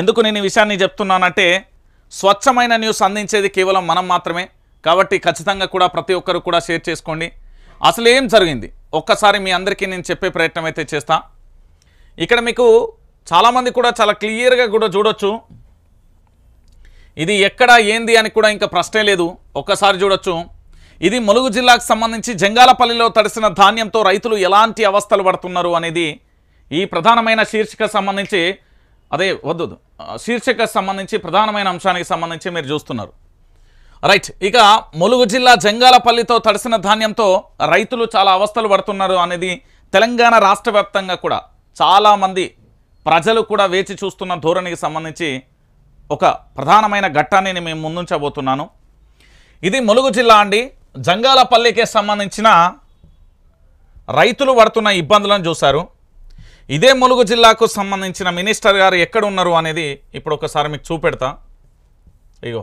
ఎందుకు నేను ఈ విషయాన్ని చెప్తున్నానంటే స్వచ్ఛమైన న్యూస్ అందించేది కేవలం మనం మాత్రమే కాబట్టి ఖచ్చితంగా కూడా ప్రతి ఒక్కరు కూడా షేర్ చేసుకోండి అసలు ఏం జరిగింది ఒక్కసారి మీ అందరికీ నేను చెప్పే ప్రయత్నం అయితే చేస్తా ఇక్కడ మీకు చాలామంది కూడా చాలా క్లియర్గా కూడా చూడొచ్చు ఇది ఎక్కడ ఏంది అని కూడా ఇంకా ప్రశ్నే లేదు ఒక్కసారి చూడొచ్చు ఇది ములుగు జిల్లాకు సంబంధించి జంగాలపల్లిలో తడిసిన ధాన్యంతో రైతులు ఎలాంటి అవస్థలు పడుతున్నారు అనేది ఈ ప్రధానమైన శీర్షిక సంబంధించి అదే వద్దు శీర్షిక సంబంధించి ప్రధానమైన అంశానికి సంబంధించి మీరు చూస్తున్నారు రైట్ ఇక ములుగు జిల్లా జంగాలపల్లితో తడిసిన ధాన్యంతో రైతులు చాలా అవస్థలు పడుతున్నారు అనేది తెలంగాణ రాష్ట్ర కూడా చాలామంది ప్రజలు కూడా వేచి చూస్తున్న ధోరణికి సంబంధించి ఒక ప్రధానమైన ఘట్టాన్ని మేము ముందుంచబోతున్నాను ఇది ములుగు జిల్లా అండి జంగాలపల్లికి సంబంధించిన రైతులు పడుతున్న ఇబ్బందులను చూశారు ఇదే ములుగు జిల్లాకు సంబంధించిన మినిస్టర్ గారు ఎక్కడ ఉన్నారు అనేది ఇప్పుడు ఒకసారి మీకు చూపెడతా ఇగో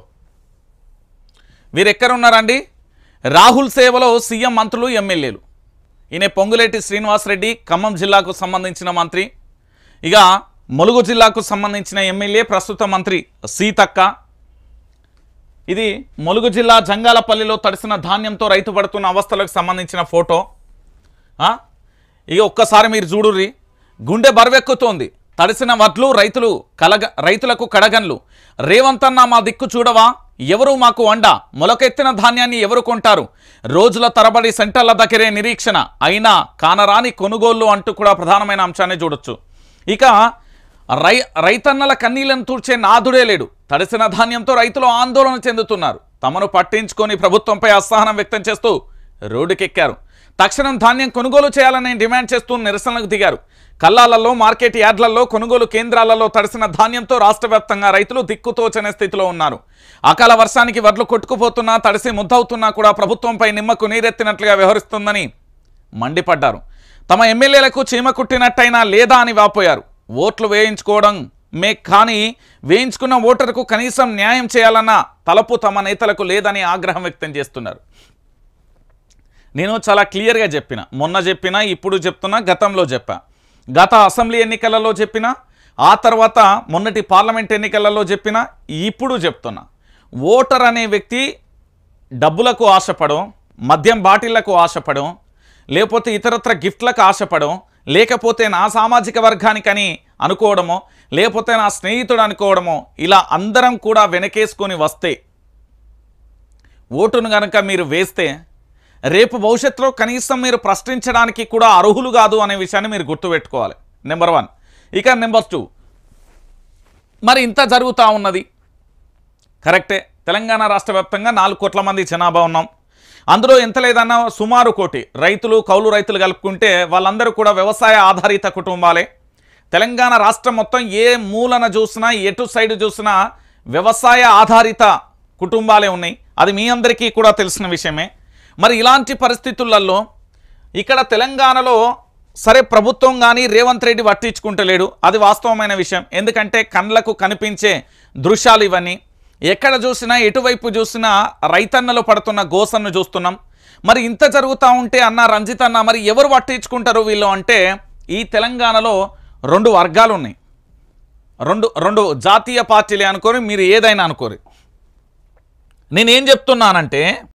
వీరు ఎక్కడున్నారండి రాహుల్ సేవలో సీఎం మంత్రులు ఎమ్మెల్యేలు ఈయన పొంగులేటి శ్రీనివాసరెడ్డి ఖమ్మం జిల్లాకు సంబంధించిన మంత్రి ఇక ములుగు జిల్లాకు సంబంధించిన ఎమ్మెల్యే ప్రస్తుత మంత్రి సీతక్క ఇది ములుగు జిల్లా జంగాలపల్లిలో తడిసిన ధాన్యంతో రైతు పడుతున్న అవస్థలకు సంబంధించిన ఫోటో ఇక ఒక్కసారి మీరు చూడుర్రీ గుండె బరువెక్కుతోంది తడిసిన వడ్లు రైతులు కలగ రైతులకు కడగన్లు రేవంతన్న మా దిక్కు చూడవా ఎవరు మాకు వండ మొలకెత్తిన ధాన్యాన్ని ఎవరు కొంటారు రోజుల తరబడి సెంటర్ల దగ్గరే నిరీక్షణ అయినా కానరాని కొనుగోళ్లు అంటూ కూడా ప్రధానమైన అంశాన్ని చూడొచ్చు ఇక రై రైతన్నల కన్నీళ్లను తూర్చే నాదుడే లేడు తడిసిన ధాన్యంతో రైతులు ఆందోళన చెందుతున్నారు తమను పట్టించుకొని ప్రభుత్వంపై అసహనం వ్యక్తం చేస్తూ రోడ్డుకెక్కారు తక్షణం ధాన్యం కొనుగోలు చేయాలని డిమాండ్ చేస్తూ నిరసనలకు దిగారు కల్లాలలో మార్కెట్ యార్డ్లలో కొనుగోలు కేంద్రాలలో తడిసిన ధాన్యంతో రాష్ట్ర రైతులు దిక్కుతోచనే స్థితిలో ఉన్నారు అకాల వర్షానికి వడ్లు కొట్టుకుపోతున్నా తడిసి ముద్దవుతున్నా కూడా ప్రభుత్వంపై నిమ్మకు నీరెత్తినట్లుగా వ్యవహరిస్తుందని మండిపడ్డారు తమ ఎమ్మెల్యేలకు చీమ కుట్టినట్టయినా లేదా అని వాపోయారు ఓట్లు వేయించుకోవడం మే కానీ వేయించుకున్న ఓటర్కు కనీసం న్యాయం చేయాలన్న తలపు తమ నేతలకు లేదని ఆగ్రహం వ్యక్తం చేస్తున్నారు నేను చాలా క్లియర్గా చెప్పిన మొన్న చెప్పిన ఇప్పుడు చెప్తున్నా గతంలో చెప్పా గత అసెంబ్లీ ఎన్నికలలో చెప్పిన ఆ తర్వాత మొన్నటి పార్లమెంట్ ఎన్నికలలో చెప్పిన ఇప్పుడు చెప్తున్నా ఓటర్ అనే వ్యక్తి డబ్బులకు ఆశపడం మద్యం బాటిళ్లకు ఆశపడం లేకపోతే ఇతరత్ర గిఫ్ట్లకు ఆశపడం లేకపోతే నా సామాజిక వర్గానికని అనుకోవడమో లేకపోతే నా స్నేహితుడు అనుకోవడమో ఇలా అందరం కూడా వెనకేసుకొని వస్తే ఓటును కనుక మీరు వేస్తే రేపు భవిష్యత్తులో కనీసం మీరు ప్రశ్నించడానికి కూడా అర్హులు కాదు అనే విషయాన్ని మీరు గుర్తుపెట్టుకోవాలి నెంబర్ వన్ ఇక నెంబర్ టూ మరి ఇంత జరుగుతూ ఉన్నది కరెక్టే తెలంగాణ రాష్ట్ర వ్యాప్తంగా నాలుగు కోట్ల మంది జనాభా ఉన్నాం అందులో ఎంత లేదన్నా సుమారు కోటి రైతులు కౌలు రైతులు కలుపుకుంటే వాళ్ళందరూ కూడా వ్యవసాయ ఆధారిత కుటుంబాలే తెలంగాణ రాష్ట్రం మొత్తం ఏ మూలన చూసినా ఎటు సైడ్ చూసినా వ్యవసాయ ఆధారిత కుటుంబాలే ఉన్నాయి అది మీ అందరికీ కూడా తెలిసిన విషయమే మరి ఇలాంటి పరిస్థితులలో ఇక్కడ తెలంగాణలో సరే ప్రభుత్వం కానీ రేవంత్ రెడ్డి పట్టించుకుంటలేడు అది వాస్తవమైన విషయం ఎందుకంటే కండ్లకు కనిపించే దృశ్యాలు ఇవన్నీ ఎక్కడ చూసినా ఎటువైపు చూసినా రైతన్నలు పడుతున్న గోసన్ను చూస్తున్నాం మరి ఇంత జరుగుతూ ఉంటే అన్న రంజిత్ అన్న మరి ఎవరు పట్టించుకుంటారు వీళ్ళు అంటే ఈ తెలంగాణలో రెండు వర్గాలు ఉన్నాయి రెండు రెండు జాతీయ పార్టీలే అనుకోరు మీరు ఏదైనా అనుకోరు నేనేం చెప్తున్నానంటే